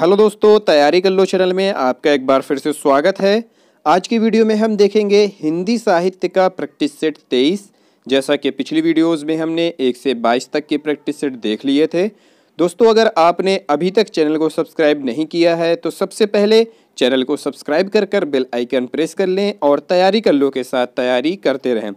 hello दोस्तों तैयारी कर लो चैनल में आपका एक बार फिर से स्वागत है आज की वीडियो में हम देखेंगे हिंदी साहित्य का प्रैक्टिस सेट तेईस जैसा कि पिछली वीडियोस में हमने एक से बाईस तक के प्रैक्टिस सेट देख लिए थे दोस्तों अगर आपने अभी तक चैनल को सब्सक्राइब नहीं किया है तो सबसे पहले चैनल को सब्सक्राइब कर कर बेल आइकन प्रेस कर लें और तैयारी कर लो के साथ तैयारी करते रहें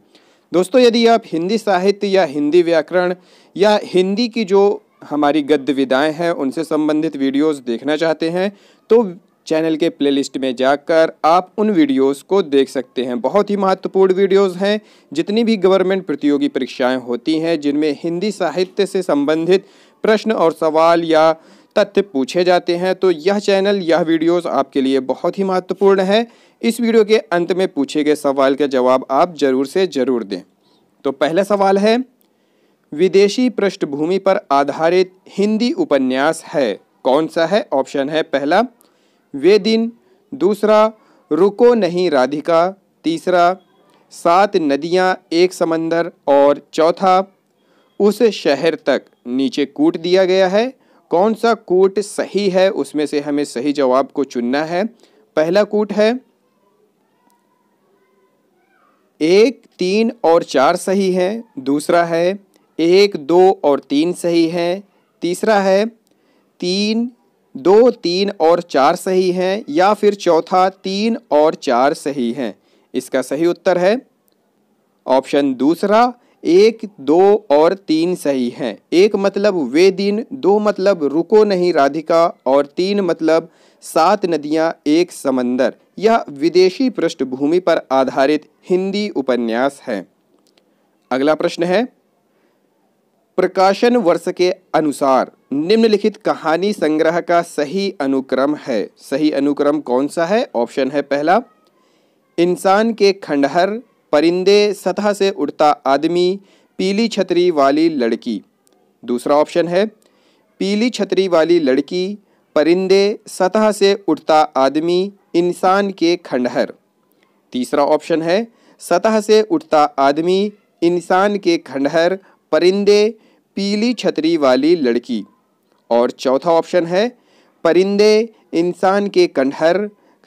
दोस्तों यदि आप हिंदी साहित्य या हिंदी व्याकरण या हिंदी की जो हमारी गद्य विधाएँ हैं उनसे संबंधित वीडियोस देखना चाहते हैं तो चैनल के प्लेलिस्ट में जाकर आप उन वीडियोस को देख सकते हैं बहुत ही महत्वपूर्ण वीडियोस हैं जितनी भी गवर्नमेंट प्रतियोगी परीक्षाएं होती हैं जिनमें हिंदी साहित्य से संबंधित प्रश्न और सवाल या तथ्य पूछे जाते हैं तो यह चैनल यह वीडियोस आपके लिए बहुत ही महत्वपूर्ण है इस वीडियो के अंत में पूछे गए सवाल का जवाब आप ज़रूर से ज़रूर दें तो पहला सवाल है विदेशी पृष्ठभूमि पर आधारित हिंदी उपन्यास है कौन सा है ऑप्शन है पहला वे दिन दूसरा रुको नहीं राधिका तीसरा सात नदियाँ एक समंदर और चौथा उस शहर तक नीचे कूट दिया गया है कौन सा कूट सही है उसमें से हमें सही जवाब को चुनना है पहला कूट है एक तीन और चार सही है दूसरा है एक दो और तीन सही हैं तीसरा है तीन दो तीन और चार सही हैं या फिर चौथा तीन और चार सही हैं इसका सही उत्तर है ऑप्शन दूसरा एक दो और तीन सही हैं एक मतलब वे दिन दो मतलब रुको नहीं राधिका और तीन मतलब सात नदियां एक समंदर यह विदेशी पृष्ठभूमि पर आधारित हिंदी उपन्यास है अगला प्रश्न है प्रकाशन वर्ष के अनुसार निम्नलिखित कहानी संग्रह का सही अनुक्रम है सही अनुक्रम कौन सा है ऑप्शन है पहला इंसान के खंडहर परिंदे सतह से उड़ता आदमी पीली छतरी वाली लड़की दूसरा ऑप्शन है पीली छतरी वाली लड़की परिंदे सतह से उड़ता आदमी इंसान के खंडहर तीसरा ऑप्शन है सतह से उठता आदमी इंसान के खंडहर परिंदे पीली छतरी वाली लड़की और चौथा ऑप्शन है परिंदे इंसान के कंठर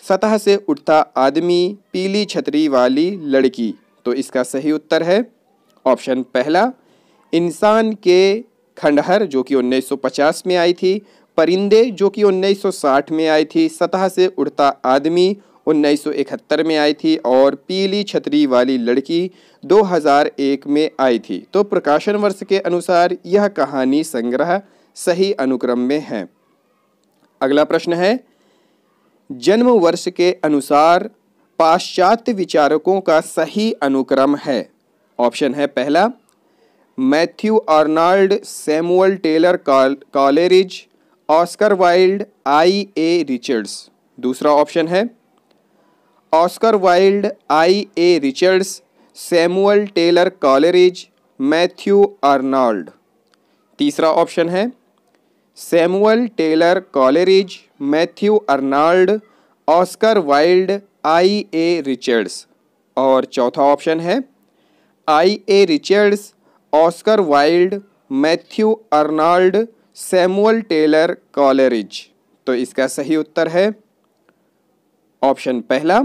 सतह से उठता आदमी पीली छतरी वाली लड़की तो इसका सही उत्तर है ऑप्शन पहला इंसान के खंडहर जो कि 1950 में आई थी परिंदे जो कि 1960 में आई थी सतह से उड़ता आदमी 1971 में आई थी और पीली छतरी वाली लड़की 2001 में आई थी तो प्रकाशन वर्ष के अनुसार यह कहानी संग्रह सही अनुक्रम में है अगला प्रश्न है जन्म वर्ष के अनुसार पाश्चात्य विचारकों का सही अनुक्रम है ऑप्शन है पहला Matthew Arnold Samuel Taylor Coleridge Oscar Wilde I A Richards दूसरा ऑप्शन है Oscar Wilde I A Richards Samuel Taylor Coleridge Matthew Arnold तीसरा ऑप्शन है Samuel Taylor Coleridge Matthew Arnold Oscar Wilde I A Richards और चौथा option है I A Richards Oscar Wilde Matthew Arnold Samuel Taylor Coleridge तो इसका सही उत्तर है ऑप्शन पहला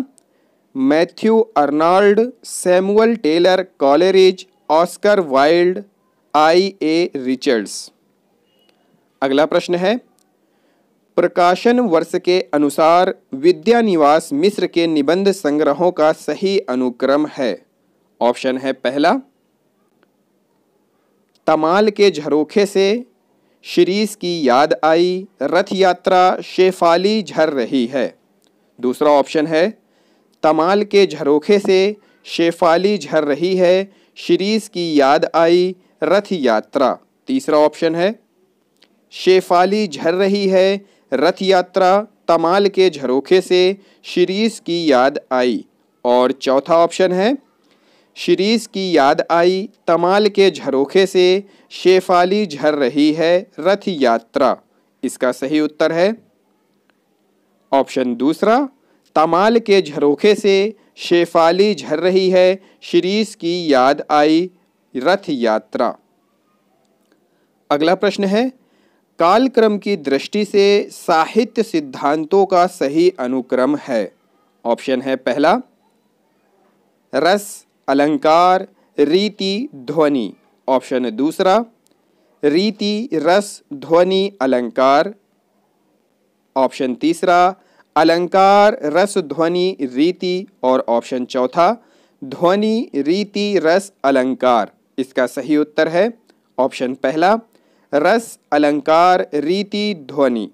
Matthew Arnold Samuel Taylor Coleridge Oscar Wilde I A Richards अगला प्रश्न है प्रकाशन वर्ष के अनुसार विद्यानिवास मिश्र के निबंध संग्रहों का सही अनुक्रम है ऑप्शन है पहला तमाल के झरोखे से शीरीस की याद आई रथ यात्रा शेफाली झर रही है दूसरा ऑप्शन है तमाल के झरोखे से शेफाली झर रही है शीरीज की याद आई रथ यात्रा तीसरा ऑप्शन है शेफाली झर रही है रथ यात्रा तमाल के झरोखे से शीरीस की याद आई और चौथा ऑप्शन है शीरीज की याद आई तमाल के झरोखे से शेफाली झर रही है रथ यात्रा इसका सही उत्तर है ऑप्शन दूसरा तमाल के झरोखे से शेफाली झर रही है शिरीष की याद आई रथ यात्रा अगला प्रश्न है कालक्रम की दृष्टि से साहित्य सिद्धांतों का सही अनुक्रम है ऑप्शन है पहला रस अलंकार रीति ध्वनि ऑप्शन दूसरा रीति रस ध्वनि अलंकार ऑप्शन तीसरा अलंकार रस ध्वनि रीति और ऑप्शन चौथा ध्वनि रीति रस अलंकार इसका सही उत्तर है ऑप्शन पहला रस अलंकार रीति ध्वनि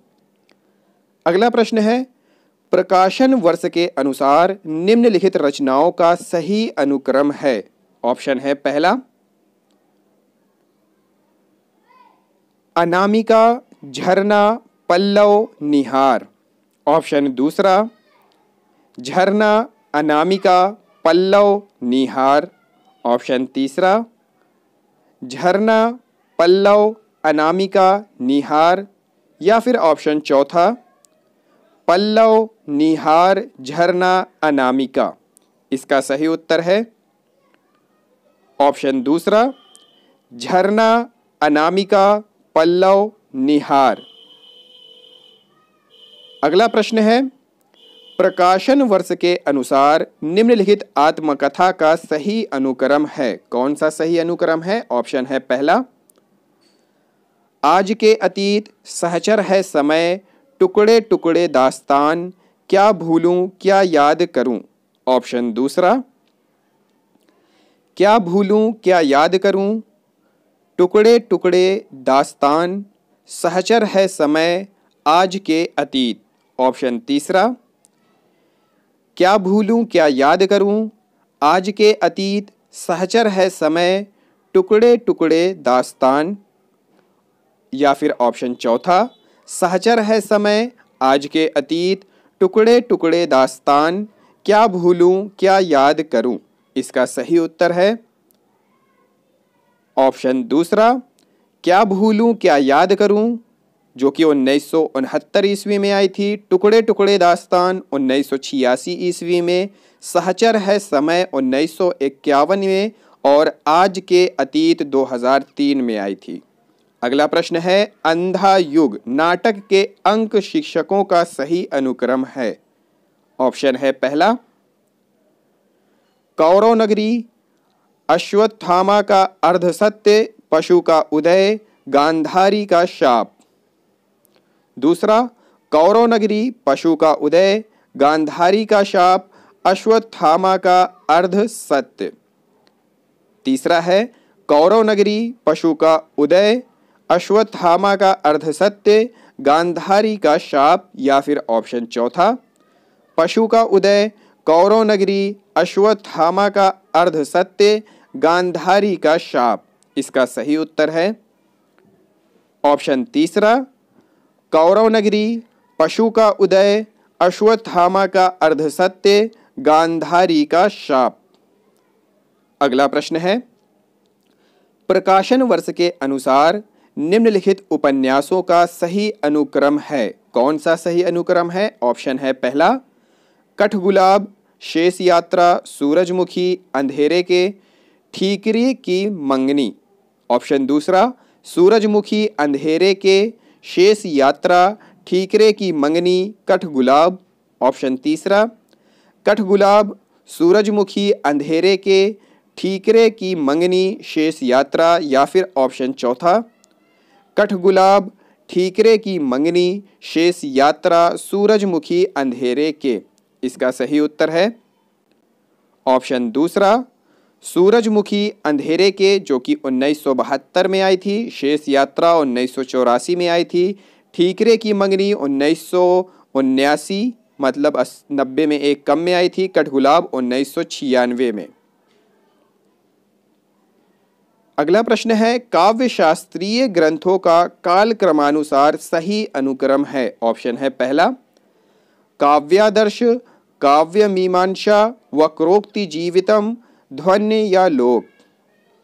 अगला प्रश्न है प्रकाशन वर्ष के अनुसार निम्नलिखित रचनाओं का सही अनुक्रम है ऑप्शन है पहला अनामिका झरना पल्लव निहार ऑप्शन दूसरा झरना अनामिका पल्लव निहार ऑप्शन तीसरा झरना पल्लव अनामिका निहार या फिर ऑप्शन चौथा पल्लव निहार झरना अनामिका इसका सही उत्तर है ऑप्शन दूसरा झरना अनामिका पल्लव निहार अगला प्रश्न है प्रकाशन वर्ष के अनुसार निम्नलिखित आत्मकथा का सही अनुक्रम है कौन सा सही अनुक्रम है ऑप्शन है पहला आज के अतीत सहचर है समय टुकड़े टुकड़े दास्तान क्या भूलूं क्या याद करूं ऑप्शन दूसरा क्या भूलूं क्या याद करूं टुकड़े टुकड़े दास्तान सहचर है समय आज के अतीत ऑप्शन तीसरा क्या भूलूं क्या याद करूं आज के अतीत सहचर है समय टुकड़े टुकड़े दास्तान या फिर ऑप्शन चौथा सहचर है समय आज के अतीत टुकड़े टुकड़े दास्तान क्या भूलूं क्या याद करूं इसका सही उत्तर है ऑप्शन दूसरा क्या भूलूं क्या याद करूं जो कि उन्नीस सौ उनहत्तर ईस्वी में आई थी टुकड़े टुकड़े दास्तान उन्नीस सौ छियासी ईस्वी में सहचर है समय उन्नीस सौ इक्यावन में और आज के अतीत 2003 में आई थी अगला प्रश्न है अंधा युग नाटक के अंक शिक्षकों का सही अनुक्रम है ऑप्शन है पहला कौरव नगरी अश्वत्थामा का अर्धसत्य पशु का उदय गांधारी का शाप दूसरा कौरव नगरी पशु का उदय गांधारी का शाप अश्वत्थामा का अर्ध सत्य तीसरा है कौरव नगरी पशु का उदय अश्वत्थामा का अर्ध सत्य गांधारी का शाप या फिर ऑप्शन चौथा पशु का उदय कौरव नगरी अश्वत्थामा का अर्ध सत्य गांधारी का शाप इसका सही उत्तर है ऑप्शन तीसरा कौरव नगरी पशु का उदय अश्वत्थामा का अर्धसत्य गांधारी का शाप अगला प्रश्न है प्रकाशन वर्ष के अनुसार निम्नलिखित उपन्यासों का सही अनुक्रम है कौन सा सही अनुक्रम है ऑप्शन है पहला कठगुलाब शेष यात्रा सूरजमुखी अंधेरे के ठीकरी की मंगनी ऑप्शन दूसरा सूरजमुखी अंधेरे के शेष यात्रा ठीकरे की मंगनी कठ गुलाब ऑप्शन तीसरा कठ गुलाब सूरजमुखी अंधेरे के ठीकरे की मंगनी शेष यात्रा या फिर ऑप्शन चौथा कठ गुलाब ठीकरे की मंगनी शेष यात्रा सूरजमुखी अंधेरे के इसका सही उत्तर है ऑप्शन दूसरा सूरजमुखी अंधेरे के जो कि उन्नीस में आई थी शेष यात्रा उन्नीस में आई थी ठीकरे की मंगनी उन्नीस मतलब नब्बे में एक कम में आई थी कठगुलाब उन्नीस में अगला प्रश्न है काव्य शास्त्रीय ग्रंथों का काल क्रमानुसार सही अनुक्रम है ऑप्शन है पहला काव्यादर्श काव्य मीमांसा वक्रोक्ति जीवितम ध्वन्य या लोक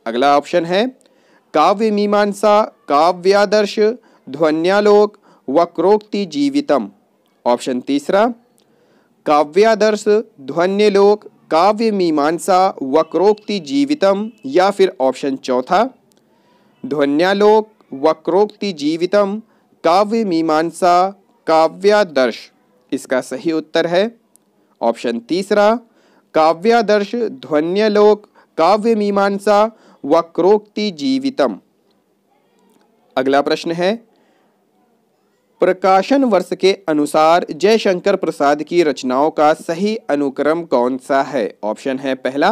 अगला ऑप्शन है काव्य मीमांसा काव्यादर्श ध्वन्यालोक वक्रोक्ति जीवितम ऑप्शन तीसरा काव्यादर्श ध्वन्यलोक काव्य मीमांसा वक्रोक्ति जीवितम या फिर ऑप्शन चौथा ध्वन्यालोक वक्रोक्ति जीवितम काव्य मीमांसा काव्यादर्श इसका सही उत्तर है ऑप्शन तीसरा काव्यादर्श ध्वन्यलोक काव्य मीमांसा वक्रोक्ति जीवितम अगला प्रश्न है प्रकाशन वर्ष के अनुसार जयशंकर प्रसाद की रचनाओं का सही अनुक्रम कौन सा है ऑप्शन है पहला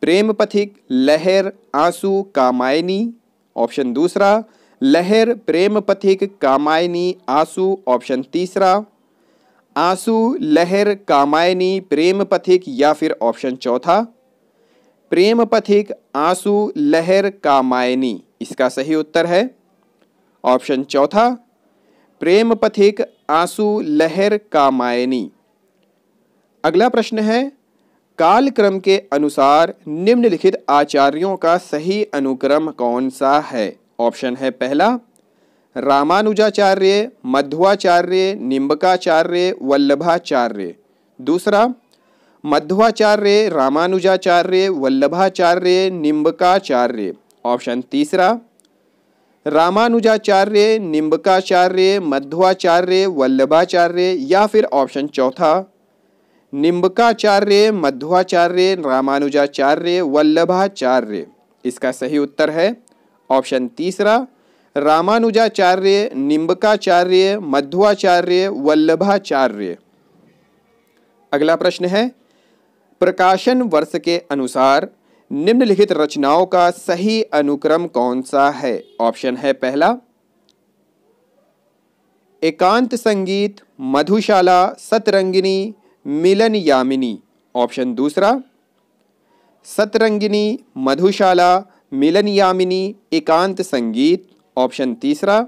प्रेम पथिक लहर आंसू कामायनी ऑप्शन दूसरा लहर प्रेम पथिक कामायनी आंसू ऑप्शन तीसरा आंसू लहर कामायनी प्रेम पथिक या फिर ऑप्शन चौथा प्रेम पथिक आंसू लहर कामायनी इसका सही उत्तर है ऑप्शन चौथा प्रेम पथिक आंसू लहर कामायनी अगला प्रश्न है कालक्रम के अनुसार निम्नलिखित आचार्यों का सही अनुक्रम कौन सा है ऑप्शन है पहला रामानुजाचार्य मध्वाचार्य निम्बकाचार्य वल्लभाचार्य दूसरा मध्वाचार्य रामानुजाचार्य वल्लभाचार्य निम्बकाचार्य ऑप्शन तीसरा रामानुजाचार्य निम्बकाचार्य मध्वाचार्य वल्लभाचार्य या फिर ऑप्शन चौथा निम्बकाचार्य मध्वाचार्य रामानुजाचार्य वल्लभाचार्य इसका सही उत्तर है ऑप्शन तीसरा रामानुजाचार्य निम्बकाचार्य मध्वाचार्य वल्लभाचार्य अगला प्रश्न है प्रकाशन वर्ष के अनुसार निम्नलिखित रचनाओं का सही अनुक्रम कौन सा है ऑप्शन है पहला एकांत संगीत मधुशाला सतरंगिनी मिलन यामिनी ऑप्शन दूसरा सतरंगिनी मधुशाला मिलन यामिनी एकांत संगीत ऑप्शन तीसरा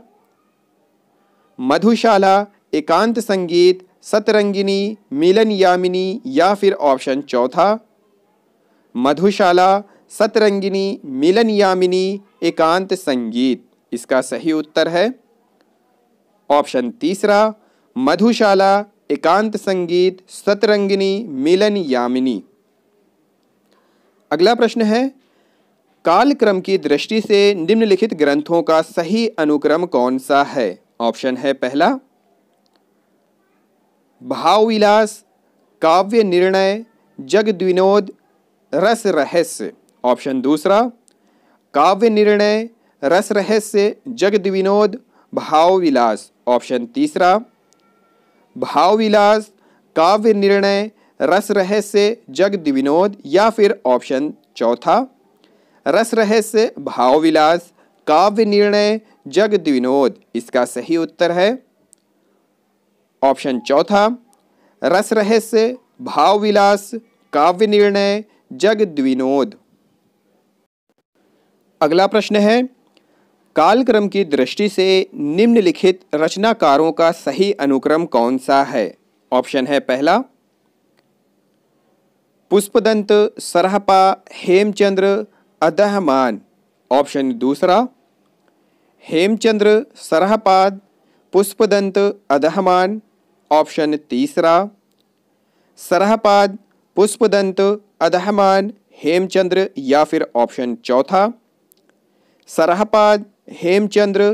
मधुशाला एकांत संगीत सतरंगिनी मिलन यामिनी या फिर ऑप्शन चौथा मधुशाला सतरंगिनी मिलन यामिनी एकांत संगीत इसका सही उत्तर है ऑप्शन तीसरा मधुशाला एकांत संगीत सतरंगिनी मिलन यामिनी अगला प्रश्न है कालक्रम की दृष्टि से निम्नलिखित ग्रंथों का सही अनुक्रम कौन सा है ऑप्शन है पहला भावविलास काव्य निर्णय जगद्विनोद रस रहस्य ऑप्शन दूसरा काव्य निर्णय रस रहस्य जगद्विनोद भावविलास ऑप्शन तीसरा भावविलास काव्य निर्णय रस रहस्य जगद्विनोद या फिर ऑप्शन चौथा रस रहस्य भाव विलास काव्य निर्णय जग विनोद इसका सही उत्तर है ऑप्शन चौथा रस रहस्य भाव विलास काव्य निर्णय जग विनोद अगला प्रश्न है कालक्रम की दृष्टि से निम्नलिखित रचनाकारों का सही अनुक्रम कौन सा है ऑप्शन है पहला पुष्पदंत सरहपा हेमचंद्र अदहमान ऑप्शन दूसरा हेमचंद्र सरहपाद पुष्पदंत अदहमान ऑप्शन तीसरा सरहपाद पुष्पदंत अदहमान हेमचंद्र या फिर ऑप्शन चौथा सरहपाद हेमचंद्र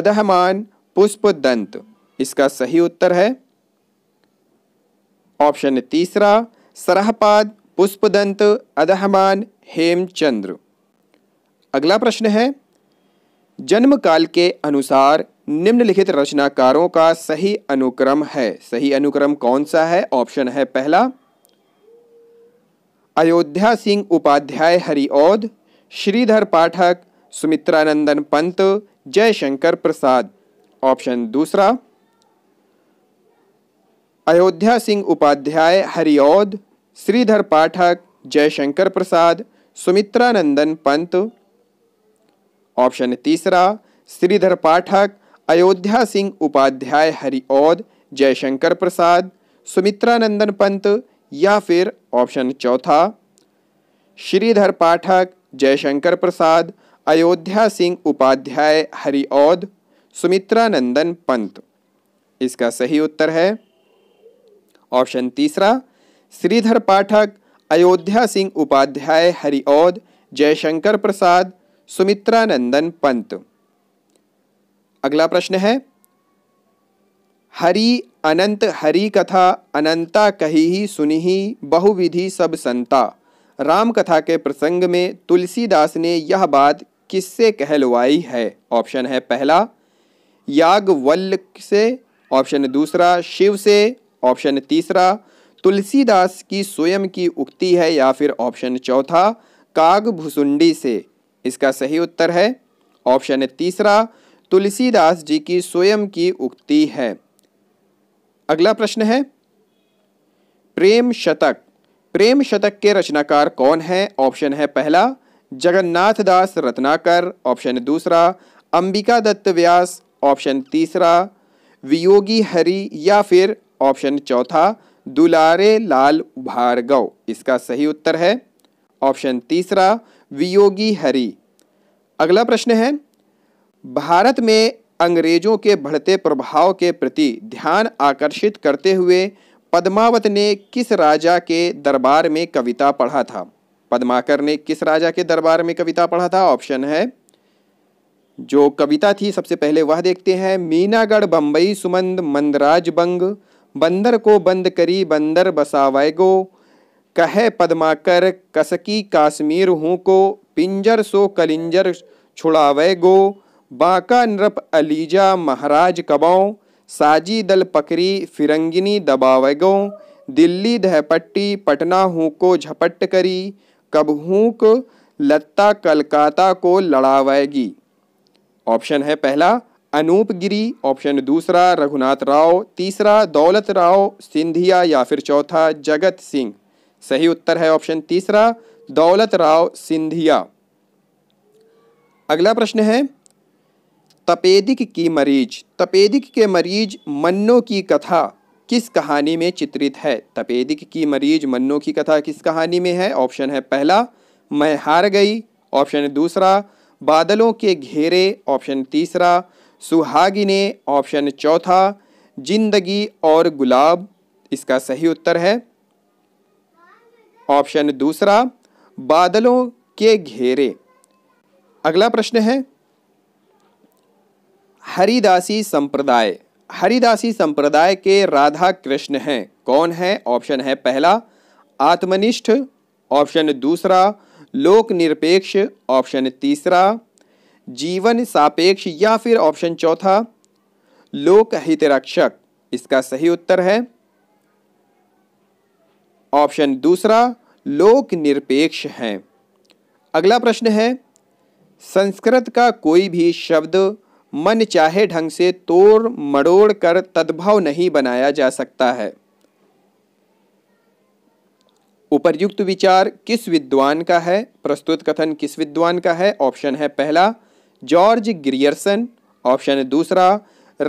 अदहमान पुष्पदंत इसका सही उत्तर है ऑप्शन तीसरा सरहपाद पुष्पदंत अदहमान हेमचंद्र अगला प्रश्न है जन्म काल के अनुसार निम्नलिखित रचनाकारों का सही अनुक्रम है सही अनुक्रम कौन सा है ऑप्शन है पहला अयोध्या सिंह उपाध्याय हरिओद श्रीधर पाठक सुमित्रानंदन पंत जयशंकर प्रसाद ऑप्शन दूसरा अयोध्या सिंह उपाध्याय हरिओद श्रीधर पाठक जयशंकर प्रसाद सुमित्रानंदन पंत ऑप्शन तीसरा श्रीधर पाठक अयोध्या सिंह उपाध्याय हरिओद जयशंकर प्रसाद सुमित्रा नंदन पंत या फिर ऑप्शन चौथा श्रीधर पाठक जयशंकर प्रसाद अयोध्या सिंह उपाध्याय हरिओद सुमित्रा नंदन पंत इसका सही उत्तर है ऑप्शन तीसरा श्रीधर पाठक अयोध्या सिंह उपाध्याय हरिओद जयशंकर प्रसाद सुमित्रा नंदन पंत अगला प्रश्न है हरि अनंत हरि कथा अनंता कही ही सुनी ही बहुविधि सब संता राम कथा के प्रसंग में तुलसीदास ने यह बात किससे कहलवाई है ऑप्शन है पहला यागवल्ल से ऑप्शन दूसरा शिव से ऑप्शन तीसरा तुलसीदास की स्वयं की उक्ति है या फिर ऑप्शन चौथा काग भुसुंडी से इसका सही उत्तर है ऑप्शन तीसरा तुलसीदास जी की स्वयं की उक्ति है अगला प्रश्न है प्रेम शतक प्रेम शतक के रचनाकार कौन है ऑप्शन है पहला जगन्नाथ दास रत्नाकर ऑप्शन दूसरा अंबिका दत्त व्यास ऑप्शन तीसरा वियोगी हरि या फिर ऑप्शन चौथा दुलारे लाल भार्गव इसका सही उत्तर है ऑप्शन तीसरा वियोगी हरि अगला प्रश्न है भारत में अंग्रेजों के बढ़ते प्रभाव के प्रति ध्यान आकर्षित करते हुए पद्मावत ने किस राजा के दरबार में कविता पढ़ा था पद्माकर ने किस राजा के दरबार में कविता पढ़ा था ऑप्शन है जो कविता थी सबसे पहले वह देखते हैं मीनागढ़ बम्बई सुमंद मंदराज बंग बंदर को बंद करी बंदर बसावैगो कह पदमाकर कसकी काश्मीर हूँ को पिंजर सो कलिंजर छुड़ावे गो बाका नृप अलीजा महाराज कबाओ साजी दल पकरी फिरंगिनी दबावे गो दिल्ली धहपट्टी पटना हूँ को झपट करी कब को लत्ता कलकाता को लड़ावेगी ऑप्शन है पहला अनूप गिरी ऑप्शन दूसरा रघुनाथ राव तीसरा दौलत राव सिंधिया या फिर चौथा जगत सिंह सही उत्तर है ऑप्शन तीसरा दौलत राव सिंधिया अगला प्रश्न है तपेदिक की मरीज तपेदिक के मरीज मन्नो की कथा किस कहानी में चित्रित है तपेदिक की मरीज मन्नो की कथा किस कहानी में है ऑप्शन है पहला मैं हार गई ऑप्शन है दूसरा बादलों के घेरे ऑप्शन तीसरा सुहागिने ऑप्शन चौथा जिंदगी और गुलाब इसका सही उत्तर है ऑप्शन दूसरा बादलों के घेरे अगला प्रश्न है हरिदासी संप्रदाय हरिदासी संप्रदाय के राधा कृष्ण हैं कौन है ऑप्शन है पहला आत्मनिष्ठ ऑप्शन दूसरा लोक निरपेक्ष ऑप्शन तीसरा जीवन सापेक्ष या फिर ऑप्शन चौथा लोक हितरक्षक इसका सही उत्तर है ऑप्शन दूसरा लोक निरपेक्ष है अगला प्रश्न है संस्कृत का कोई भी शब्द मन चाहे ढंग से तोड़ मड़ोड़ कर तद्भव नहीं बनाया जा सकता है उपर्युक्त विचार किस विद्वान का है प्रस्तुत कथन किस विद्वान का है ऑप्शन है पहला जॉर्ज ग्रियर्सन ऑप्शन दूसरा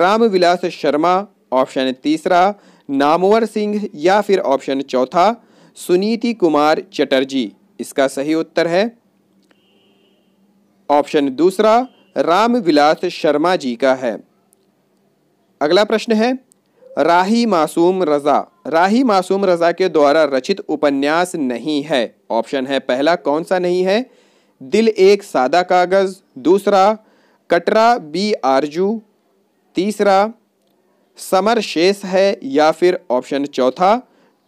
रामविलास शर्मा ऑप्शन तीसरा नामवर सिंह या फिर ऑप्शन चौथा सुनीति कुमार चटर्जी इसका सही उत्तर है ऑप्शन दूसरा रामविलास शर्मा जी का है अगला प्रश्न है राही मासूम रज़ा राही मासूम रज़ा के द्वारा रचित उपन्यास नहीं है ऑप्शन है पहला कौन सा नहीं है दिल एक सादा कागज़ दूसरा कटरा बी आरजू तीसरा समर शेष है या फिर ऑप्शन चौथा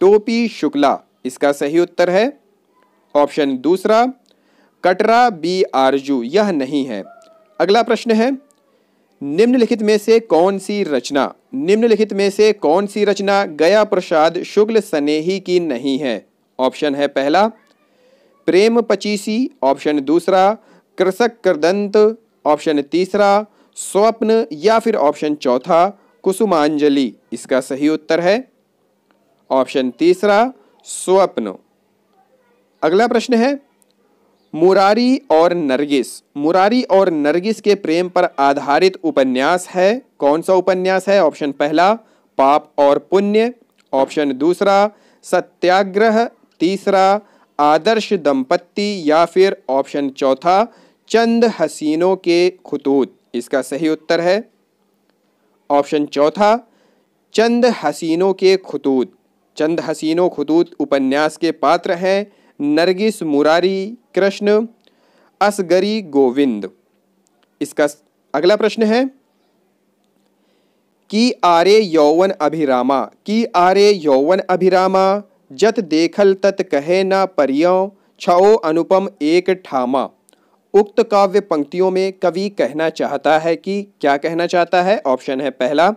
टोपी शुक्ला इसका सही उत्तर है ऑप्शन दूसरा कटरा बी आरजू यह नहीं है अगला प्रश्न है निम्नलिखित में से कौन सी रचना निम्नलिखित में से कौन सी रचना गया प्रसाद शुक्ल सनेही की नहीं है ऑप्शन है पहला प्रेम पचीसी ऑप्शन दूसरा कृषक कृदंत ऑप्शन तीसरा स्वप्न या फिर ऑप्शन चौथा कुसुमांजलि इसका सही उत्तर है ऑप्शन तीसरा स्वप्न अगला प्रश्न है मुरारी और नरगिस मुरारी और नरगिस के प्रेम पर आधारित उपन्यास है कौन सा उपन्यास है ऑप्शन पहला पाप और पुण्य ऑप्शन दूसरा सत्याग्रह तीसरा आदर्श दंपत्ति या फिर ऑप्शन चौथा चंद हसीनों के खतूत इसका सही उत्तर है ऑप्शन चौथा चंद हसीनों के खतूत चंद हसीनों खतूत उपन्यास के पात्र हैं नरगिस मुरारी कृष्ण असगरी गोविंद इसका अगला प्रश्न है कि आरे यौवन अभिरामा कि आरे यौवन अभिरामा जत देखल तत कहे ना परियो छओ अनुपम एक ठामा उक्त काव्य पंक्तियों में कवि कहना चाहता है कि क्या कहना चाहता है ऑप्शन है पहला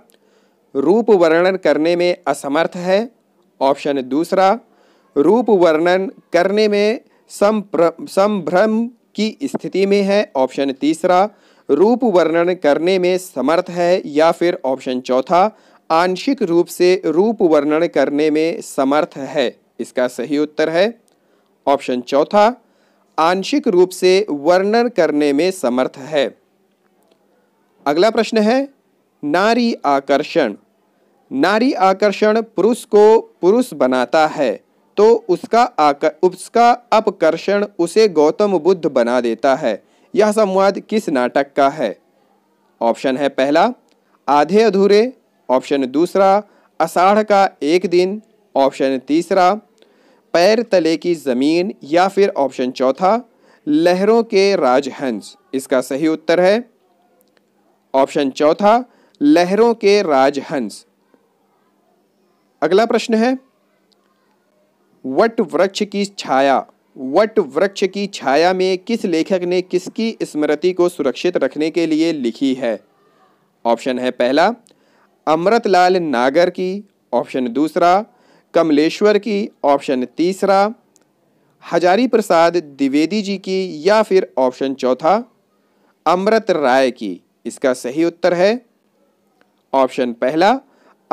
रूप वर्णन करने में असमर्थ है ऑप्शन दूसरा रूप वर्णन करने में संभ्रम की स्थिति में है ऑप्शन तीसरा रूप वर्णन करने में समर्थ है या फिर ऑप्शन चौथा आंशिक रूप से रूप वर्णन करने में समर्थ है इसका सही उत्तर है ऑप्शन चौथा आंशिक रूप से वर्णन करने में समर्थ है अगला प्रश्न है नारी आकर्षण नारी आकर्षण पुरुष को पुरुष बनाता है तो उसका आकर उसका अपकर्षण उसे गौतम बुद्ध बना देता है यह संवाद किस नाटक का है ऑप्शन है पहला आधे अधूरे ऑप्शन दूसरा अषाढ़ का एक दिन ऑप्शन तीसरा पैर तले की ज़मीन या फिर ऑप्शन चौथा लहरों के राजहंस इसका सही उत्तर है ऑप्शन चौथा लहरों के राजहंस अगला प्रश्न है वट वृक्ष की छाया वट वृक्ष की छाया में किस लेखक ने किसकी स्मृति को सुरक्षित रखने के लिए लिखी है ऑप्शन है पहला अमृतलाल नागर की ऑप्शन दूसरा कमलेश्वर की ऑप्शन तीसरा हजारी प्रसाद द्विवेदी जी की या फिर ऑप्शन चौथा अमृत राय की इसका सही उत्तर है ऑप्शन पहला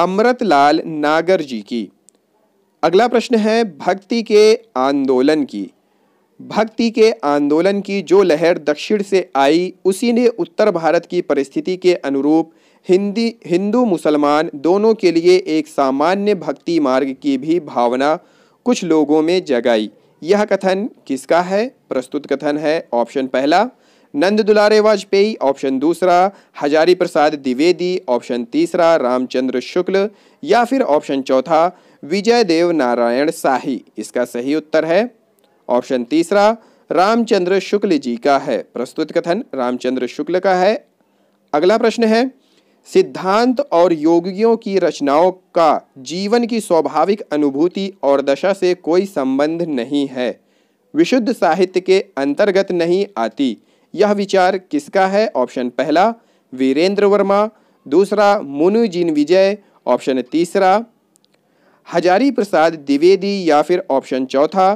अमृत लाल नागर जी की अगला प्रश्न है भक्ति के आंदोलन की भक्ति के आंदोलन की जो लहर दक्षिण से आई उसी ने उत्तर भारत की परिस्थिति के अनुरूप हिंदी हिंदू मुसलमान दोनों के लिए एक सामान्य भक्ति मार्ग की भी भावना कुछ लोगों में जगाई यह कथन किसका है प्रस्तुत कथन है ऑप्शन पहला नंद दुलारे वाजपेयी ऑप्शन दूसरा हजारी प्रसाद द्विवेदी ऑप्शन तीसरा रामचंद्र शुक्ल या फिर ऑप्शन चौथा विजय देव नारायण शाही इसका सही उत्तर है ऑप्शन तीसरा रामचंद्र शुक्ल जी का है प्रस्तुत कथन रामचंद्र शुक्ल का है अगला प्रश्न है सिद्धांत और योगियों की रचनाओं का जीवन की स्वाभाविक अनुभूति और दशा से कोई संबंध नहीं है विशुद्ध साहित्य के अंतर्गत नहीं आती यह विचार किसका है ऑप्शन पहला वीरेंद्र वर्मा दूसरा मुनु जिन विजय ऑप्शन तीसरा हजारी प्रसाद द्विवेदी या फिर ऑप्शन चौथा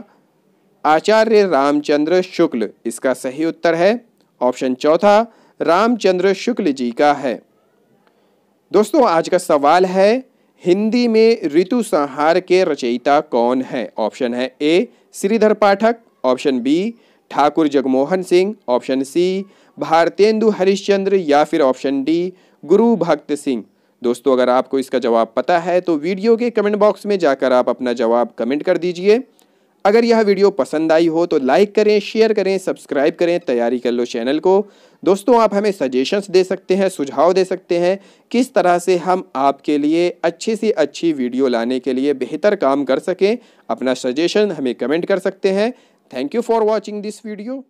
आचार्य रामचंद्र शुक्ल इसका सही उत्तर है ऑप्शन चौथा रामचंद्र शुक्ल जी का है दोस्तों आज का सवाल है हिंदी में ऋतु संहार के रचयिता कौन है ऑप्शन है A Shridhar Pathak option B Thakur Jagmohan Singh option C Bharatendu Harishchandra या फिर ऑप्शन डी गुरु भक्त सिंह दोस्तों अगर आपको इसका जवाब पता है तो वीडियो के कमेंट बॉक्स में जाकर आप अपना जवाब कमेंट कर दीजिए अगर यह वीडियो पसंद आई हो तो लाइक करें शेयर करें सब्सक्राइब करें तैयारी कर लो चैनल को दोस्तों आप हमें सजेशंस दे सकते हैं सुझाव दे सकते हैं किस तरह से हम आपके लिए अच्छी से अच्छी वीडियो लाने के लिए बेहतर काम कर सकें अपना सजेशन हमें कमेंट कर सकते हैं thank you for watching this video